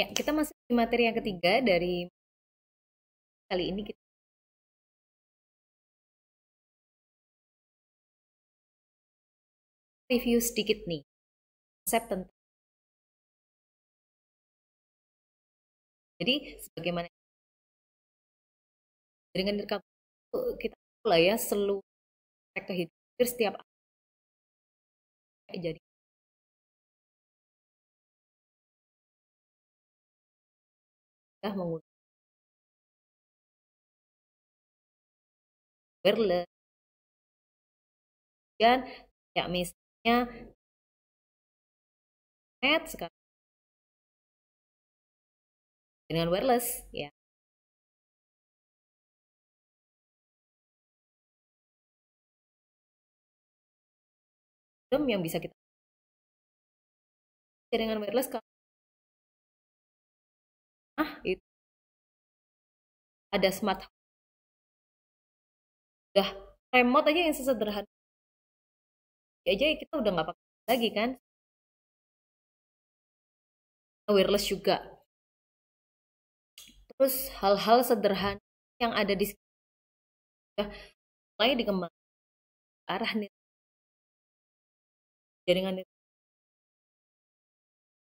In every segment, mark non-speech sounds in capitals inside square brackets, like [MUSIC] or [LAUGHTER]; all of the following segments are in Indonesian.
Ya, kita masih di materi yang ketiga dari kali ini kita review sedikit nih konsep tentang jadi sebagaimana dengan itu kita mulai ya seluruh kehidupan setiap jadi menggunakan wireless. dan ya misalnya net sekarang dengan wireless ya. yang bisa kita dengan wireless kalau rumah itu ada smart udah remote aja yang sesederhana ya aja kita udah nggak pakai lagi kan wireless juga terus hal-hal sederhana yang ada di sudah mulai dikembangkan arah nih jaringan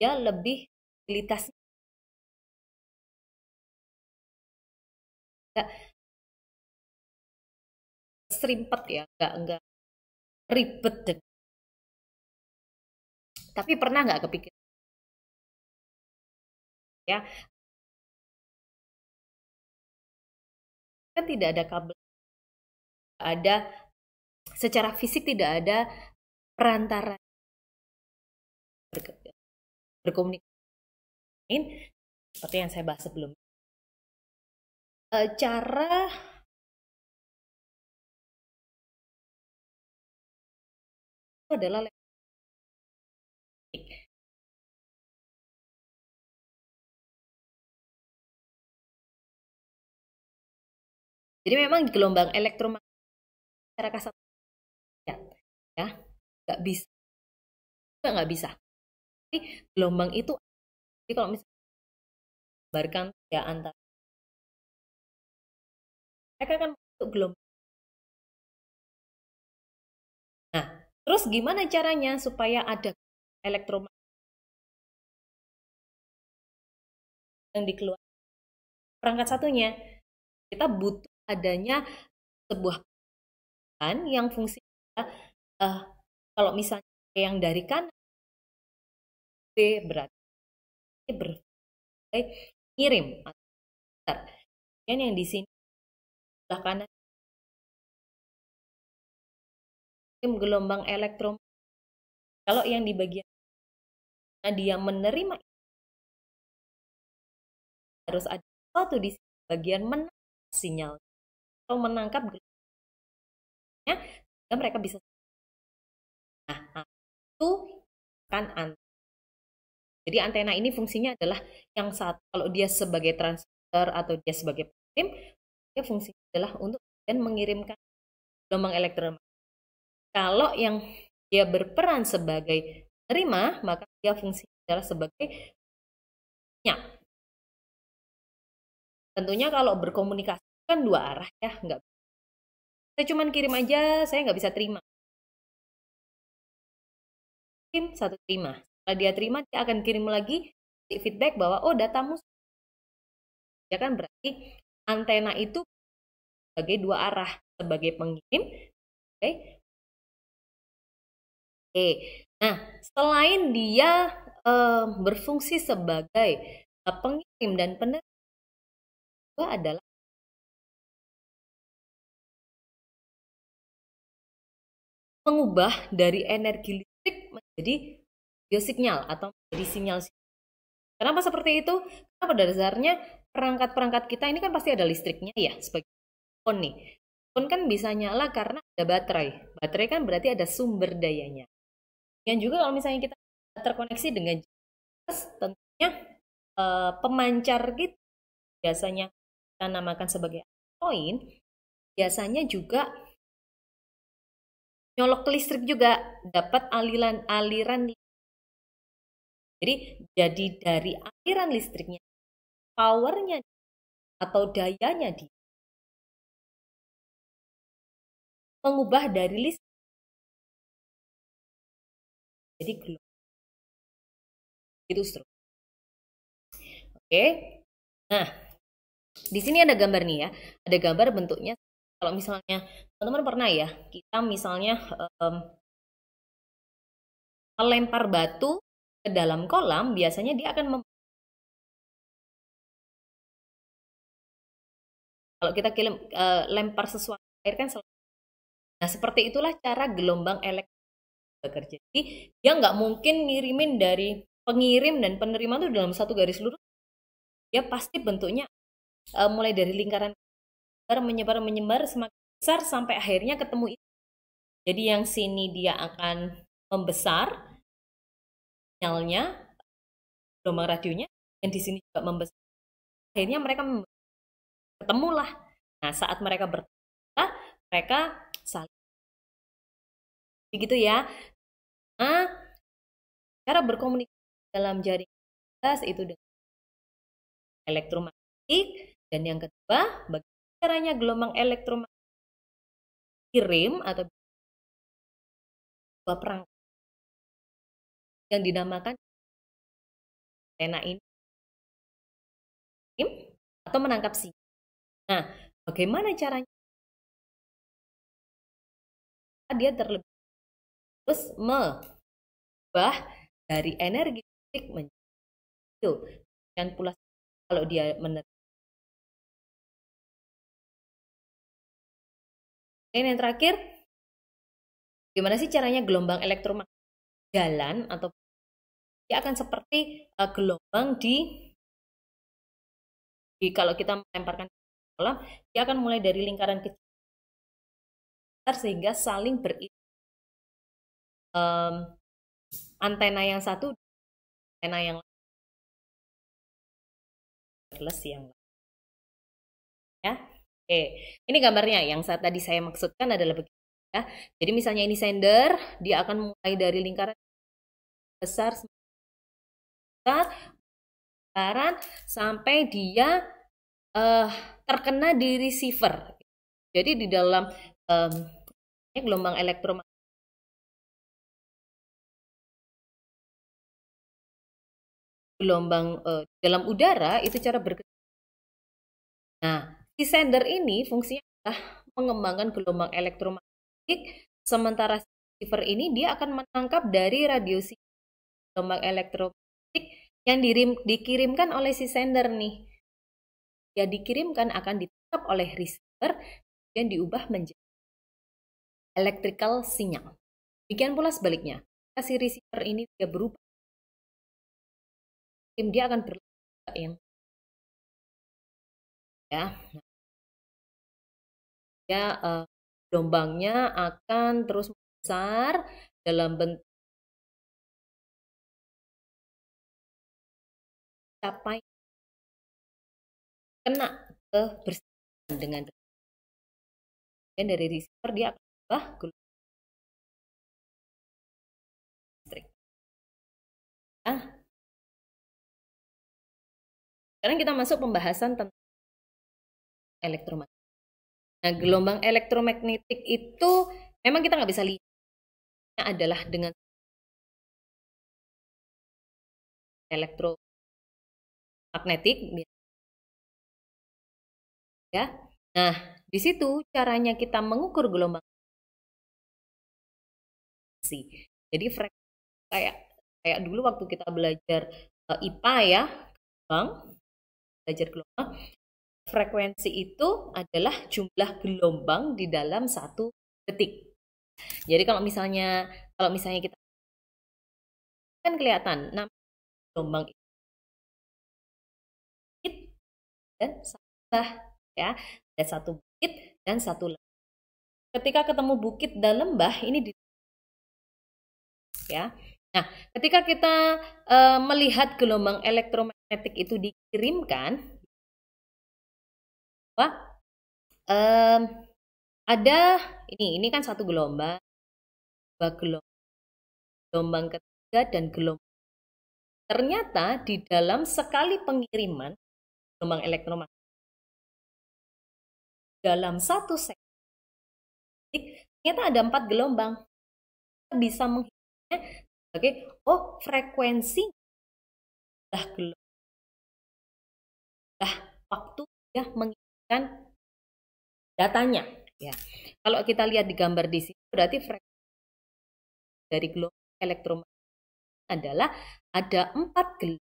ya lebih mobilitas serimpet ya nggak nggak ribet deh. tapi pernah nggak kepikir? ya kan tidak ada kabel ada secara fisik tidak ada perantara berkomunikasi seperti yang saya bahas sebelumnya uh, cara adalah Jadi memang gelombang elektromagnetik secara kasat ya, ya nggak bisa, nggak nggak bisa. Tapi gelombang itu, jadi kalau misalnya barkan ya antara mereka akan untuk gelombang. Nah, terus gimana caranya supaya ada elektromagnet yang dikeluarkan? Perangkat satunya, kita butuh adanya sebuah kan yang fungsinya uh, eh, kalau misalnya yang dari kanan B berarti berarti ngirim. Dan yang di sini kanan gelombang elektrom kalau yang di bagian nah dia menerima harus ada sesuatu di bagian menangkap sinyal atau menangkap gelombangnya sehingga mereka bisa nah itu kan antena jadi antena ini fungsinya adalah yang satu kalau dia sebagai transmitter atau dia sebagai pengirim dia fungsinya adalah untuk dan mengirimkan gelombang elektron. Kalau yang dia berperan sebagai terima, maka dia fungsinya adalah sebagai minyak. Tentunya kalau berkomunikasi kan dua arah ya, nggak. Saya cuma kirim aja, saya nggak bisa terima. Kirim satu terima. Setelah dia terima, dia akan kirim lagi feedback bahwa oh datamu ya kan berarti antena itu sebagai dua arah, sebagai pengirim, oke. Okay. Oke. Nah, selain dia uh, berfungsi sebagai pengirim dan penerima, dua adalah mengubah dari energi listrik menjadi biosignal atau menjadi sinyal. Kenapa seperti itu? Karena pada dasarnya perangkat-perangkat kita ini kan pasti ada listriknya ya sebagai phone nih. Phone kan bisa nyala karena ada baterai. Baterai kan berarti ada sumber dayanya. Dan juga kalau misalnya kita terkoneksi dengan jelas, tentunya e, pemancar kita gitu, biasanya kita namakan sebagai poin. biasanya juga nyolok listrik juga dapat aliran aliran jadi jadi dari aliran listriknya powernya atau dayanya di Mengubah dari list jadi glow. Itu stroke. Oke. Nah, di sini ada gambar nih ya. Ada gambar bentuknya kalau misalnya teman-teman pernah ya, kita misalnya um, melempar batu ke dalam kolam, biasanya dia akan Kalau kita kirim uh, eh, lempar sesuatu air kan selalu. Nah seperti itulah cara gelombang elektrik bekerja. Jadi dia nggak mungkin ngirimin dari pengirim dan penerima itu dalam satu garis lurus. Dia pasti bentuknya uh, mulai dari lingkaran menyebar menyebar semakin besar sampai akhirnya ketemu itu. Jadi yang sini dia akan membesar sinyalnya gelombang radionya yang di sini juga membesar. Akhirnya mereka membesar ketemulah. Nah, saat mereka bertemu, mereka saling begitu ya. Nah, cara berkomunikasi dalam jaringan itu dengan elektromagnetik dan yang kedua bagaimana caranya gelombang elektromagnetik kirim atau sebuah perangkat yang dinamakan antena ini atau menangkap sinyal Nah, bagaimana caranya dia terlebih terus mengubah dari energi listrik menjadi itu. Dan pula kalau dia menerima ini yang terakhir, gimana sih caranya gelombang elektromagnetik jalan atau dia akan seperti eh, gelombang di, di kalau kita melemparkan dia akan mulai dari lingkaran kecil sehingga saling ber um, antena yang satu antena yang wireless yang ya oke ini gambarnya yang saat tadi saya maksudkan adalah begini ya jadi misalnya ini sender dia akan mulai dari lingkaran besar besar lingkaran sampai dia uh, terkena di receiver. Jadi di dalam um, gelombang elektromagnetik gelombang uh, dalam udara itu cara bergerak. Nah, si sender ini fungsinya adalah mengembangkan gelombang elektromagnetik, sementara receiver ini dia akan menangkap dari radio gelombang elektromagnetik yang dirim, dikirimkan oleh si sender nih ketika dikirimkan akan ditangkap oleh receiver dan diubah menjadi electrical sinyal. Demikian pula sebaliknya, kasih receiver ini dia berubah, tim dia akan berlaku yang ya, ya uh, gelombangnya akan terus besar dalam bentuk capai kena ke bersihkan dengan dan dari receiver dia akan berubah listrik. Nah, sekarang kita masuk pembahasan tentang elektromagnetik. Nah, hmm. gelombang elektromagnetik itu memang kita nggak bisa lihat adalah dengan elektromagnetik ya. Nah, di situ caranya kita mengukur gelombang frekuensi. Jadi frekuensi kayak kayak dulu waktu kita belajar uh, eh, IPA ya, gelombang, belajar gelombang, frekuensi itu adalah jumlah gelombang di dalam satu detik. Jadi kalau misalnya kalau misalnya kita kan kelihatan enam gelombang itu dan salah ya ada satu bukit dan satu lembah ketika ketemu bukit dan lembah ini di ya nah ketika kita e, melihat gelombang elektromagnetik itu dikirimkan apa e, ada ini ini kan satu gelombang gelombang gelombang ketiga dan gelombang ternyata di dalam sekali pengiriman gelombang elektromagnetik dalam satu sektor ternyata ada empat gelombang kita bisa menghitungnya sebagai oh frekuensi lah gelombang lah waktu ya menghitungkan datanya ya kalau kita lihat di gambar di sini berarti frekuensi dari gelombang elektromagnetik adalah ada empat gelombang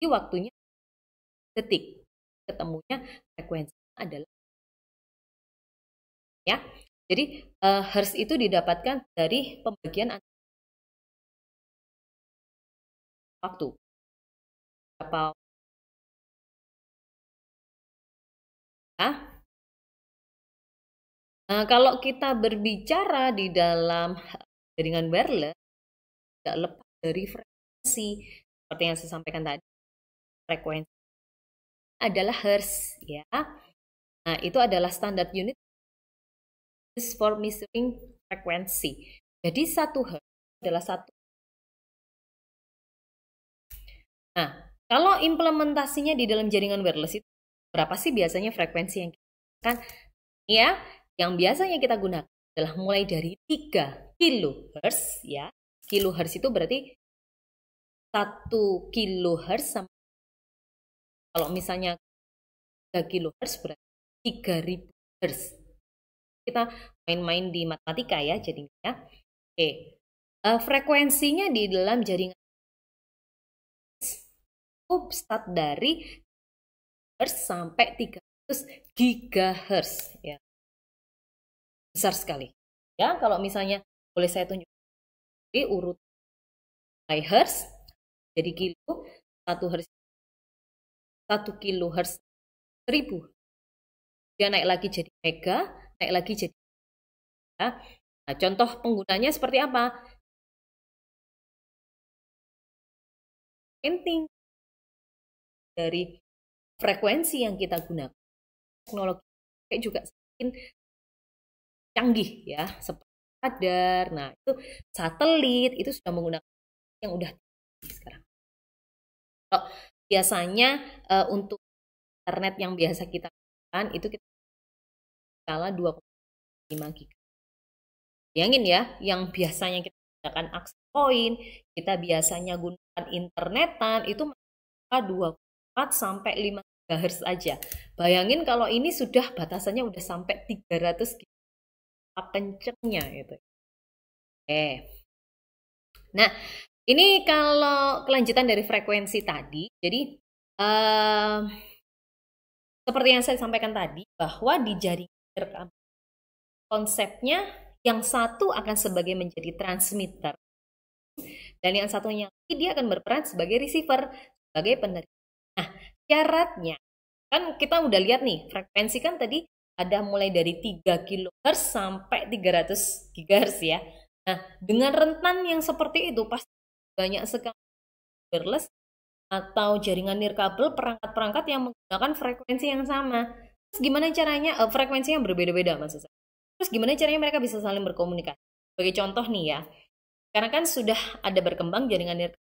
jadi waktunya detik ketemunya frekuensi adalah ya. Jadi uh, hertz itu didapatkan dari pembagian waktu. Berapa Nah, kalau kita berbicara di dalam jaringan wireless, tidak lepas dari frekuensi seperti yang saya sampaikan tadi. Frekuensi adalah hertz, ya. Nah, itu adalah standar unit for measuring frequency. Jadi satu hertz adalah satu. Nah, kalau implementasinya di dalam jaringan wireless itu berapa sih biasanya frekuensi yang kita gunakan? Ya, yang biasanya kita gunakan adalah mulai dari 3 kilohertz ya. Kilohertz itu berarti 1 kilohertz sama kalau misalnya 3 kilohertz berarti 3000 Hz. Kita main-main di matematika ya jadinya ya. Oke. Uh, frekuensinya di dalam jaringan start dari Hz sampai 300 GHz ya. Besar sekali. Ya, kalau misalnya boleh saya tunjuk di urut by Hz jadi kilo 1 Hz 1 kilohertz 1000 dia naik lagi jadi mega, naik lagi jadi ya. Nah, contoh penggunanya seperti apa? Penting dari frekuensi yang kita gunakan, teknologi juga semakin canggih ya, seperti radar. Nah, itu satelit itu sudah menggunakan yang udah sekarang. Kalau biasanya uh, untuk internet yang biasa kita gunakan itu kita skala 2,5 giga. Bayangin ya, yang biasanya kita gunakan akses poin kita biasanya gunakan internetan itu 2,4 sampai 5 GHz aja. Bayangin kalau ini sudah batasannya udah sampai 300 GHz kencengnya itu Oke. Nah, ini kalau kelanjutan dari frekuensi tadi, jadi eh, seperti yang saya sampaikan tadi bahwa di jaringan Kan. Konsepnya yang satu akan sebagai menjadi transmitter dan yang satunya lagi dia akan berperan sebagai receiver, sebagai penerima. Nah, syaratnya kan kita udah lihat nih frekuensi kan tadi ada mulai dari 3 kHz sampai 300 GHz ya. Nah, dengan rentan yang seperti itu pasti banyak sekali wireless atau jaringan nirkabel perangkat-perangkat yang menggunakan frekuensi yang sama. Terus gimana caranya uh, eh, frekuensi yang berbeda-beda maksud Terus gimana caranya mereka bisa saling berkomunikasi? Sebagai contoh nih ya, karena kan sudah ada berkembang jaringan nirkabel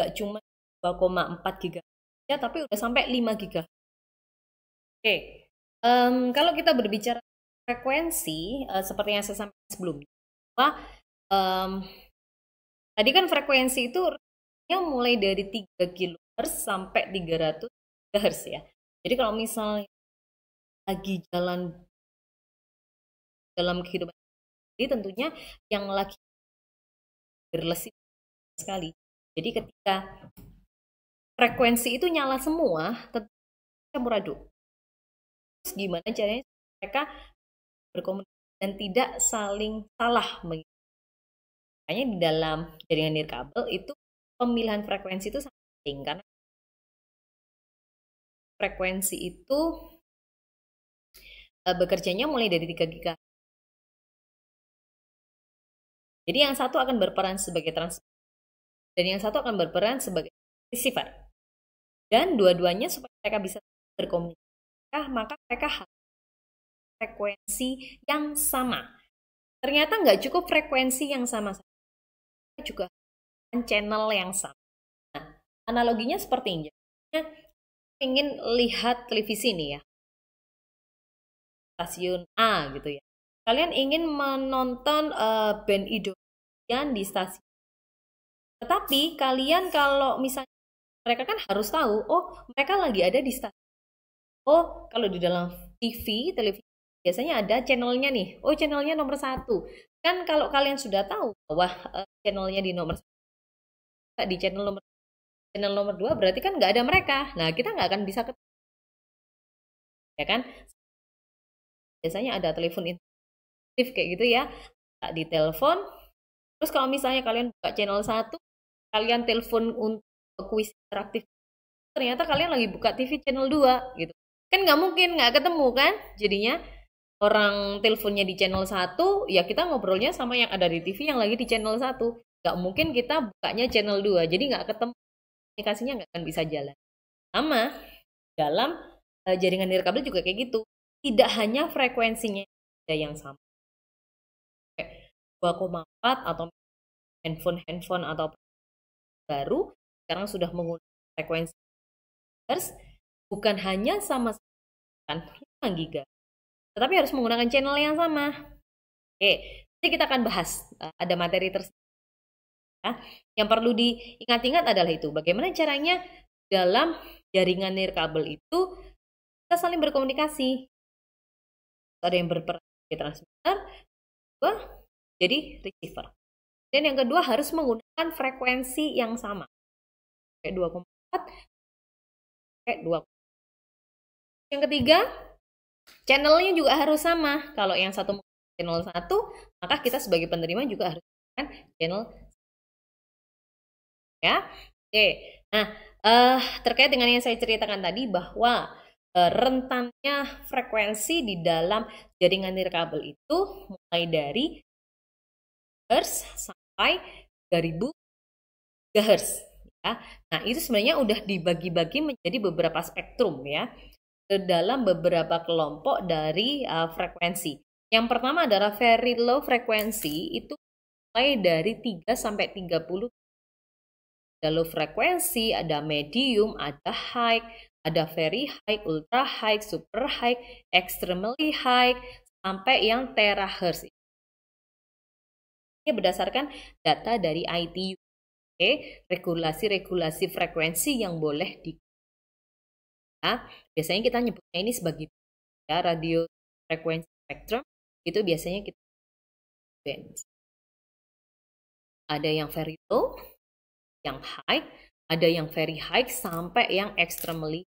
nggak cuma 2,4 giga ya tapi udah sampai 5 giga oke okay. um, kalau kita berbicara frekuensi uh, seperti yang saya sampaikan sebelumnya bahwa um, tadi kan frekuensi itu yang mulai dari 3 kHz sampai 300 kHz ya jadi kalau misalnya lagi jalan dalam kehidupan ini tentunya yang lagi berlesi sekali. Jadi ketika frekuensi itu nyala semua, campur aduk. Terus gimana caranya mereka berkomunikasi dan tidak saling salah Makanya di dalam jaringan nirkabel itu pemilihan frekuensi itu sangat penting karena frekuensi itu uh, bekerjanya mulai dari 3 giga. Jadi yang satu akan berperan sebagai transmitter dan yang satu akan berperan sebagai receiver. Dan dua-duanya supaya mereka bisa berkomunikasi, maka mereka harus frekuensi yang sama. Ternyata nggak cukup frekuensi yang sama, mereka juga channel yang sama. Nah, analoginya seperti ini. Ingin lihat televisi ini ya, stasiun A gitu ya. Kalian ingin menonton uh, band idola di stasiun. Tetapi kalian kalau misalnya mereka kan harus tahu, oh mereka lagi ada di stasiun. Oh kalau di dalam TV, televisi biasanya ada channelnya nih. Oh channelnya nomor satu. Kan kalau kalian sudah tahu bahwa uh, channelnya di nomor satu, di channel nomor channel nomor dua berarti kan nggak ada mereka. Nah kita nggak akan bisa ketemu ya kan biasanya ada telepon interaktif kayak gitu ya tak di telepon terus kalau misalnya kalian buka channel satu kalian telepon untuk kuis interaktif ternyata kalian lagi buka TV channel 2 gitu kan nggak mungkin nggak ketemu kan jadinya orang teleponnya di channel 1 ya kita ngobrolnya sama yang ada di TV yang lagi di channel 1 nggak mungkin kita bukanya channel 2 jadi nggak ketemu komunikasinya nggak akan bisa jalan sama dalam eh, jaringan nirkabel juga kayak gitu tidak hanya frekuensinya yang sama 2,4 atau handphone handphone atau baru sekarang sudah menggunakan frekuensi terus bukan hanya sama kan 5 giga tetapi harus menggunakan channel yang sama oke nanti kita akan bahas eh, ada materi tersebut ya. yang perlu diingat-ingat adalah itu bagaimana caranya dalam jaringan nirkabel itu kita saling berkomunikasi ada yang berperan sebagai transmitter kedua jadi receiver dan yang kedua harus menggunakan frekuensi yang sama kayak 2,4 kayak 2 yang ketiga channelnya juga harus sama kalau yang satu channel satu maka kita sebagai penerima juga harus menggunakan channel ya oke nah uh, terkait dengan yang saya ceritakan tadi bahwa Eh, rentannya frekuensi di dalam jaringan nirkabel itu mulai dari hertz sampai 3000 GHz ya. Nah, itu sebenarnya udah dibagi-bagi menjadi beberapa spektrum ya ke dalam beberapa kelompok dari uh, frekuensi. Yang pertama adalah very low frekuensi itu mulai dari 3 sampai 30 ada low frekuensi, ada medium, ada high, ada very high, ultra high, super high, extremely high, sampai yang terahertz. Ini berdasarkan data dari ITU. Oke, regulasi-regulasi frekuensi yang boleh di ya. Biasanya kita nyebutnya ini sebagai ya, radio frekuensi spektrum itu biasanya kita band. Ada yang very low, yang high, ada yang very high sampai yang extremely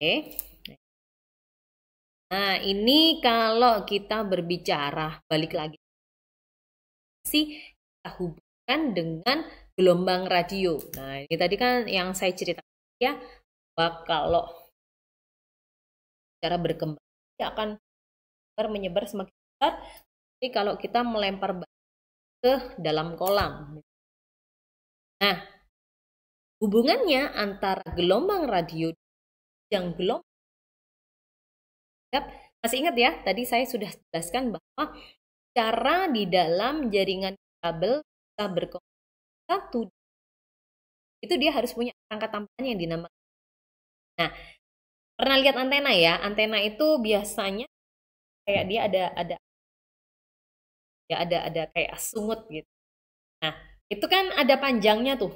Oke. Nah, ini kalau kita berbicara balik lagi sih kita hubungkan dengan gelombang radio. Nah, ini tadi kan yang saya ceritakan ya bahwa kalau cara berkembang dia akan menyebar semakin besar. Tapi kalau kita melempar ke dalam kolam. Nah, hubungannya antara gelombang radio yang belum masih ingat ya tadi saya sudah jelaskan bahwa cara di dalam jaringan kabel kita berkomunikasi satu itu dia harus punya rangka tambahan yang dinamakan nah pernah lihat antena ya antena itu biasanya kayak dia ada ada ya ada ada kayak sungut gitu nah itu kan ada panjangnya tuh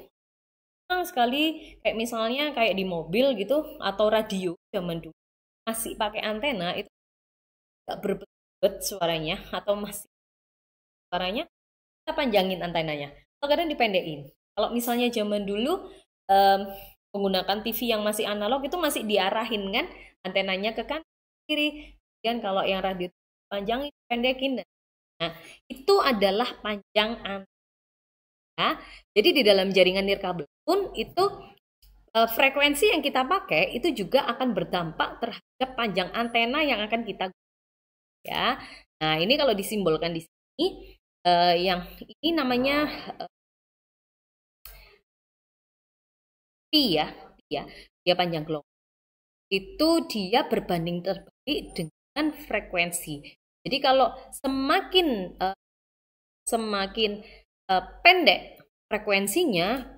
sekali kayak misalnya kayak di mobil gitu atau radio zaman dulu masih pakai antena itu nggak berbet suaranya atau masih suaranya kita panjangin antenanya atau kadang dipendekin kalau misalnya zaman dulu um, menggunakan TV yang masih analog itu masih diarahin kan antenanya ke kan kiri dan kalau yang radio panjang pendekin nah itu adalah panjang antena jadi di dalam jaringan nirkabel pun itu uh, frekuensi yang kita pakai itu juga akan berdampak terhadap panjang antena yang akan kita gunakan. Ya. Nah, ini kalau disimbolkan di sini uh, yang ini namanya uh, e, pi ya, pi ya. Dia panjang gelombang. Itu dia berbanding terbalik dengan frekuensi. Jadi kalau semakin uh, semakin uh, pendek frekuensinya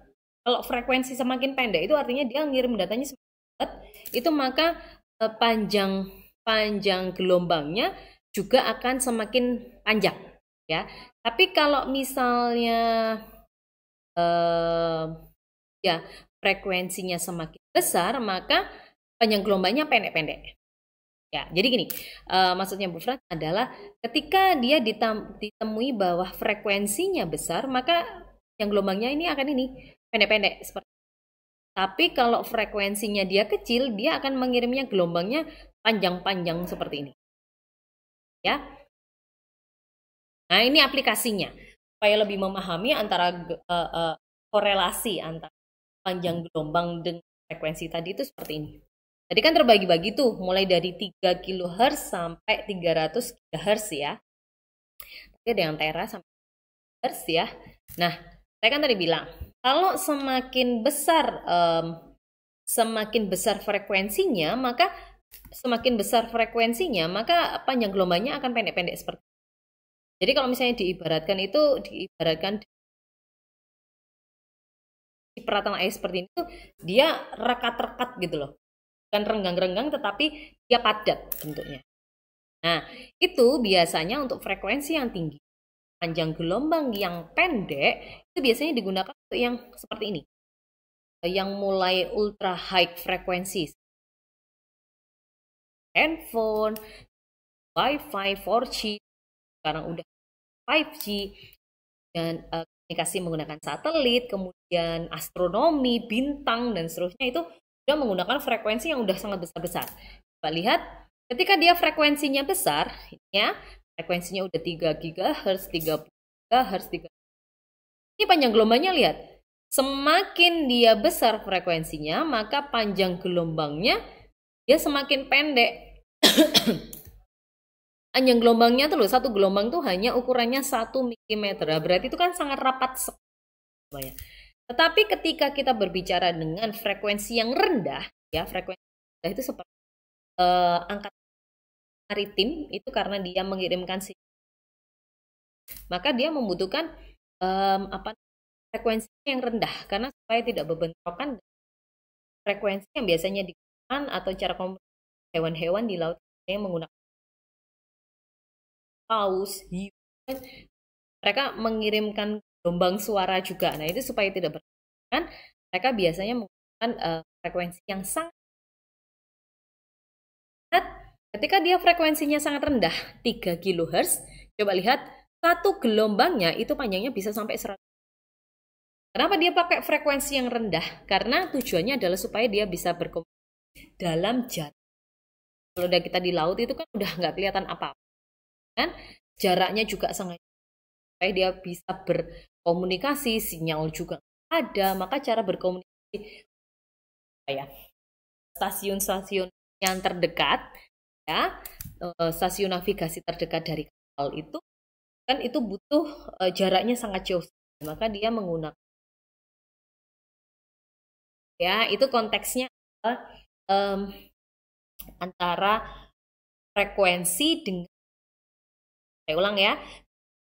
kalau frekuensi semakin pendek itu artinya dia ngirim datanya semakin cepat. Itu maka eh, panjang panjang gelombangnya juga akan semakin panjang ya. Tapi kalau misalnya eh, ya frekuensinya semakin besar maka panjang gelombangnya pendek-pendek. Ya, jadi gini, eh, maksudnya Bu Frans adalah ketika dia ditemui bahwa frekuensinya besar, maka yang gelombangnya ini akan ini pendek-pendek seperti tapi kalau frekuensinya dia kecil, dia akan mengirimnya gelombangnya panjang-panjang seperti ini. Ya. Nah, ini aplikasinya. Supaya lebih memahami antara uh, uh, korelasi antara panjang gelombang dengan frekuensi tadi itu seperti ini. Tadi kan terbagi-bagi tuh, mulai dari 3 kHz sampai 300 kHz ya. Tadi ada yang tera sampai kHz ya. Nah, saya kan tadi bilang, kalau semakin besar um, semakin besar frekuensinya, maka semakin besar frekuensinya, maka panjang gelombangnya akan pendek-pendek seperti itu. Jadi kalau misalnya diibaratkan itu diibaratkan di peratan air seperti itu dia rekat-rekat gitu loh. Bukan renggang-renggang tetapi dia padat bentuknya. Nah, itu biasanya untuk frekuensi yang tinggi panjang gelombang yang pendek itu biasanya digunakan untuk yang seperti ini eh, yang mulai ultra high frequencies, handphone wifi 4G sekarang udah 5G dan uh, komunikasi menggunakan satelit kemudian astronomi bintang dan seterusnya itu sudah menggunakan frekuensi yang udah sangat besar-besar. Coba lihat ketika dia frekuensinya besar ya frekuensinya udah 3 GHz, 30 GHz, 30 Ini panjang gelombangnya lihat. Semakin dia besar frekuensinya, maka panjang gelombangnya dia semakin pendek. [COUGHS] panjang gelombangnya tuh loh, satu gelombang tuh hanya ukurannya 1 mm. Nah, berarti itu kan sangat rapat sekali. Tetapi ketika kita berbicara dengan frekuensi yang rendah, ya frekuensi rendah itu seperti uh, eh, angkat maritim itu karena dia mengirimkan sinyal maka dia membutuhkan um, apa frekuensi yang rendah karena supaya tidak berbentrokan frekuensi yang biasanya digunakan atau cara komunikasi hewan-hewan di laut yang menggunakan paus, hiu, mereka mengirimkan gelombang suara juga. Nah itu supaya tidak berbentrokan, mereka biasanya menggunakan uh, frekuensi yang sangat Ketika dia frekuensinya sangat rendah, 3 kHz, coba lihat satu gelombangnya itu panjangnya bisa sampai 100. Kenapa dia pakai frekuensi yang rendah? Karena tujuannya adalah supaya dia bisa berkomunikasi dalam jarak. Kalau udah kita di laut itu kan udah nggak kelihatan apa-apa. Kan? Jaraknya juga sangat supaya dia bisa berkomunikasi, sinyal juga ada, maka cara berkomunikasi ya stasiun-stasiun yang terdekat ya eh, stasiun navigasi terdekat dari kapal itu kan itu butuh eh, jaraknya sangat jauh maka dia menggunakan ya itu konteksnya um, antara frekuensi dengan saya ulang ya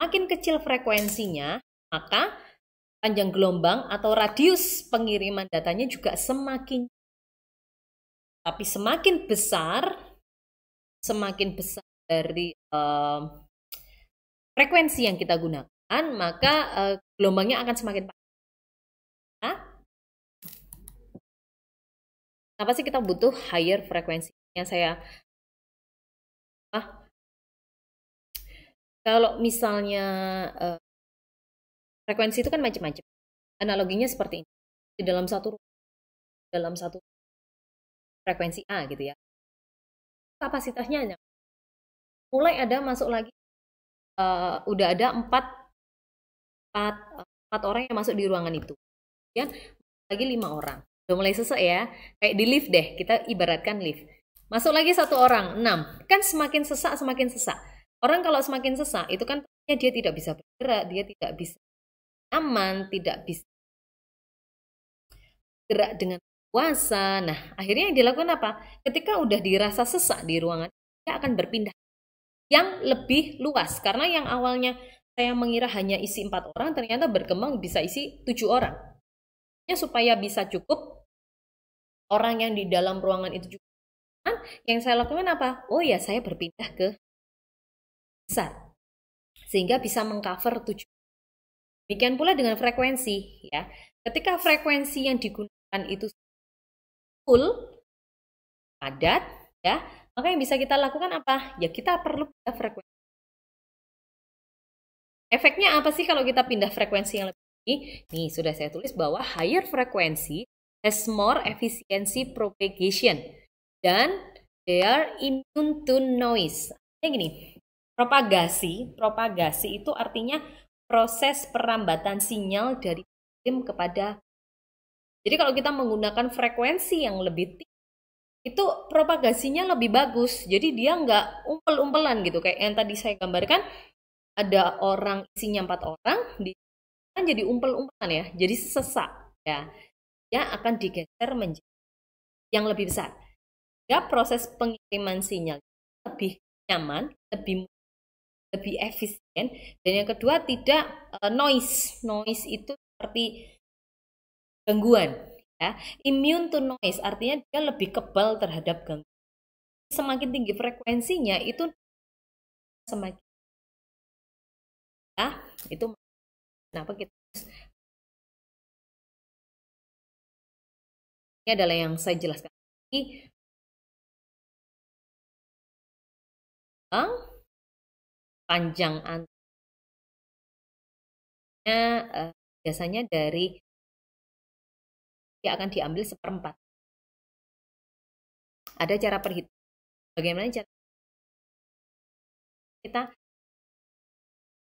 makin kecil frekuensinya maka panjang gelombang atau radius pengiriman datanya juga semakin tapi semakin besar semakin besar dari uh, frekuensi yang kita gunakan, maka uh, gelombangnya akan semakin panjang. Nah, apa sih kita butuh higher frekuensinya? Saya ah, kalau misalnya uh, frekuensi itu kan macam-macam. Analoginya seperti ini. Di dalam satu dalam satu frekuensi A gitu ya kapasitasnya hanya Mulai ada masuk lagi uh, udah ada empat empat empat orang yang masuk di ruangan itu. ya, lagi lima orang. Udah mulai sesek ya. Kayak di lift deh, kita ibaratkan lift. Masuk lagi satu orang, enam. Kan semakin sesak, semakin sesak. Orang kalau semakin sesak, itu kan dia tidak bisa bergerak, dia tidak bisa aman, tidak bisa gerak dengan puasa. Nah, akhirnya yang dilakukan apa? Ketika udah dirasa sesak di ruangan, dia akan berpindah yang lebih luas karena yang awalnya saya mengira hanya isi empat orang ternyata berkembang bisa isi tujuh orang ya supaya bisa cukup orang yang di dalam ruangan itu juga kan? yang saya lakukan apa oh ya saya berpindah ke besar sehingga bisa mengcover tujuh demikian pula dengan frekuensi ya ketika frekuensi yang digunakan itu full padat ya maka yang bisa kita lakukan apa ya kita perlu pindah frekuensi efeknya apa sih kalau kita pindah frekuensi yang lebih tinggi nih sudah saya tulis bahwa higher frequency has more efficiency propagation dan they are immune to noise artinya gini propagasi propagasi itu artinya proses perambatan sinyal dari sistem kepada jadi kalau kita menggunakan frekuensi yang lebih tinggi, itu propagasinya lebih bagus. Jadi dia nggak umpel-umpelan gitu. Kayak yang tadi saya gambarkan, ada orang isinya empat orang, kan jadi umpel-umpelan ya, jadi sesak ya. Dia akan digeser menjadi yang lebih besar. Ya proses pengiriman sinyal lebih nyaman, lebih lebih efisien dan yang kedua tidak uh, noise. Noise itu seperti gangguan. Ya. Immune to noise artinya dia lebih kebal terhadap gangguan. Semakin tinggi frekuensinya itu semakin ya, itu kenapa kita ini adalah yang saya jelaskan lagi panjang antara eh, biasanya dari dia akan diambil seperempat. Ada cara perhitungan. Bagaimana cara kita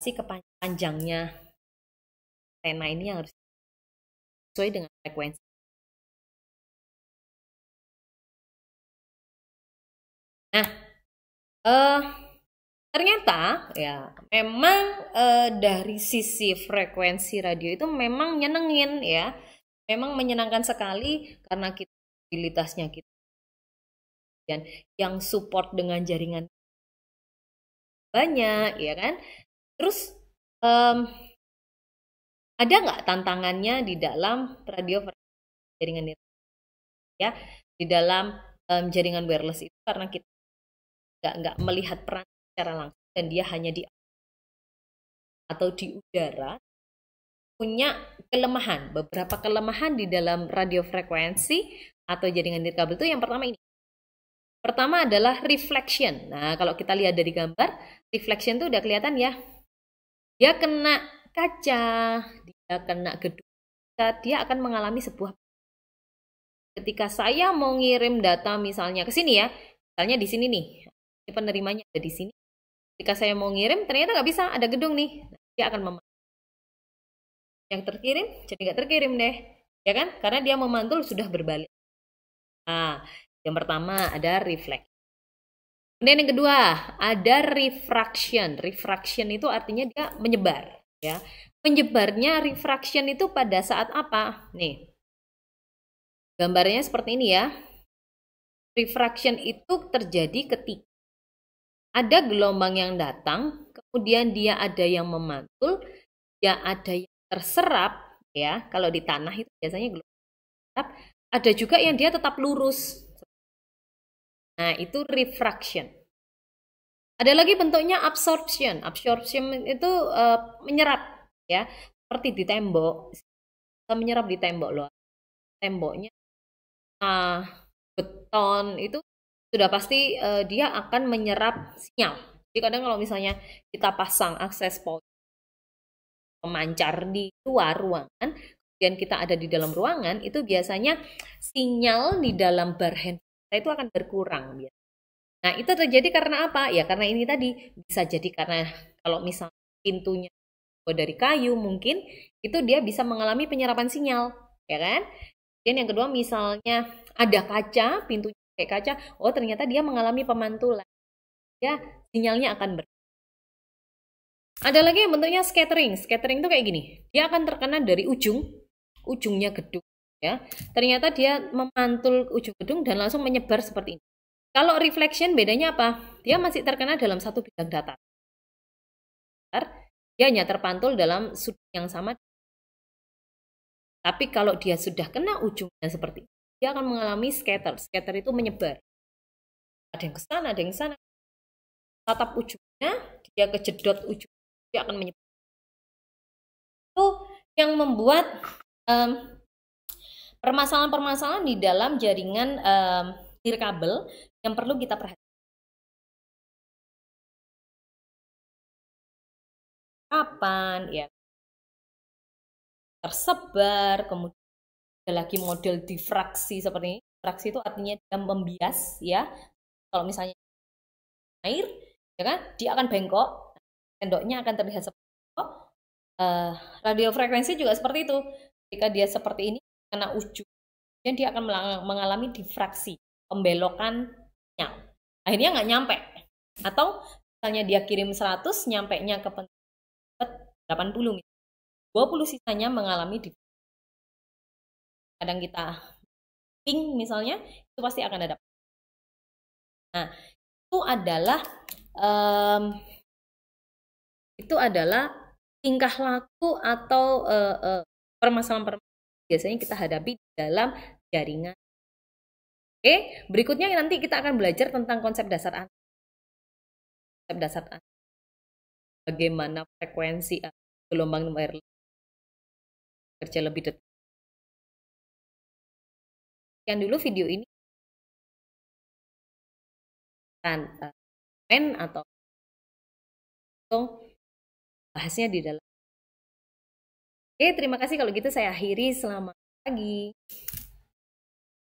si kepanjangnya antena ini yang harus sesuai dengan frekuensi. Nah, uh, ternyata ya memang uh, dari sisi frekuensi radio itu memang nyenengin ya memang menyenangkan sekali karena kita mobilitasnya kita dan yang support dengan jaringan banyak ya kan terus um, ada nggak tantangannya di dalam radio jaringan itu? ya di dalam um, jaringan wireless itu karena kita nggak nggak melihat perang secara langsung dan dia hanya di atau di udara punya kelemahan, beberapa kelemahan di dalam radio frekuensi atau jaringan nirkabel itu yang pertama ini. Pertama adalah reflection. Nah, kalau kita lihat dari gambar, reflection itu udah kelihatan ya. Dia kena kaca, dia kena gedung, dia akan mengalami sebuah ketika saya mau ngirim data misalnya ke sini ya, misalnya di sini nih, penerimanya ada di sini. Ketika saya mau ngirim, ternyata nggak bisa, ada gedung nih. Dia akan memakai yang terkirim jadi nggak terkirim deh ya kan karena dia memantul sudah berbalik nah yang pertama ada reflect kemudian yang kedua ada refraction refraction itu artinya dia menyebar ya menyebarnya refraction itu pada saat apa nih gambarnya seperti ini ya refraction itu terjadi ketika ada gelombang yang datang kemudian dia ada yang memantul dia ada yang terserap ya kalau di tanah itu biasanya terserap ada juga yang dia tetap lurus nah itu refraction ada lagi bentuknya absorption absorption itu uh, menyerap ya seperti di tembok kita menyerap di tembok loh temboknya nah beton itu sudah pasti uh, dia akan menyerap sinyal jadi kadang kalau misalnya kita pasang akses point memancar di luar ruangan, kemudian kita ada di dalam ruangan, itu biasanya sinyal di dalam bar handphone itu akan berkurang. Nah, itu terjadi karena apa? Ya, karena ini tadi bisa jadi karena kalau misal pintunya dari kayu mungkin itu dia bisa mengalami penyerapan sinyal, ya kan? dan yang kedua misalnya ada kaca, pintunya kayak kaca, oh ternyata dia mengalami pemantulan. Ya, sinyalnya akan ber ada lagi yang bentuknya scattering. Scattering itu kayak gini. Dia akan terkena dari ujung, ujungnya gedung. Ya, ternyata dia memantul ujung gedung dan langsung menyebar seperti ini. Kalau reflection bedanya apa? Dia masih terkena dalam satu bidang datar. Dia hanya terpantul dalam sudut yang sama. Tapi kalau dia sudah kena ujungnya seperti ini, dia akan mengalami scatter. Scatter itu menyebar. Ada yang ke sana, ada yang ke sana. Tatap ujungnya, dia kejedot ujung dia akan menyebut itu yang membuat permasalahan permasalahan-permasalahan di dalam jaringan um, kabel yang perlu kita perhatikan. Kapan ya tersebar, kemudian ada lagi model difraksi seperti ini. Difraksi itu artinya dia membias ya. Kalau misalnya air, ya kan, dia akan bengkok sendoknya akan terlihat seperti itu. Uh, radio frekuensi juga seperti itu. Jika dia seperti ini kena ujung, dia akan mengalami difraksi, pembelokan sinyal. Akhirnya nggak nyampe. Atau misalnya dia kirim 100, nyampe nya ke 80 20 sisanya mengalami difraksi. Kadang kita ping misalnya, itu pasti akan ada. Nah, itu adalah um, itu adalah tingkah laku atau eh, eh, permasalahan-permasalahan uh, uh, biasanya kita hadapi dalam jaringan. Oke, berikutnya nanti kita akan belajar tentang konsep dasar anti. Konsep dasar anti. Bagaimana frekuensi gelombang nomor kerja lebih detail. Sekian dulu video ini. Dan uh, atau langsung bahasnya di dalam. Oke, terima kasih kalau gitu saya akhiri selamat pagi.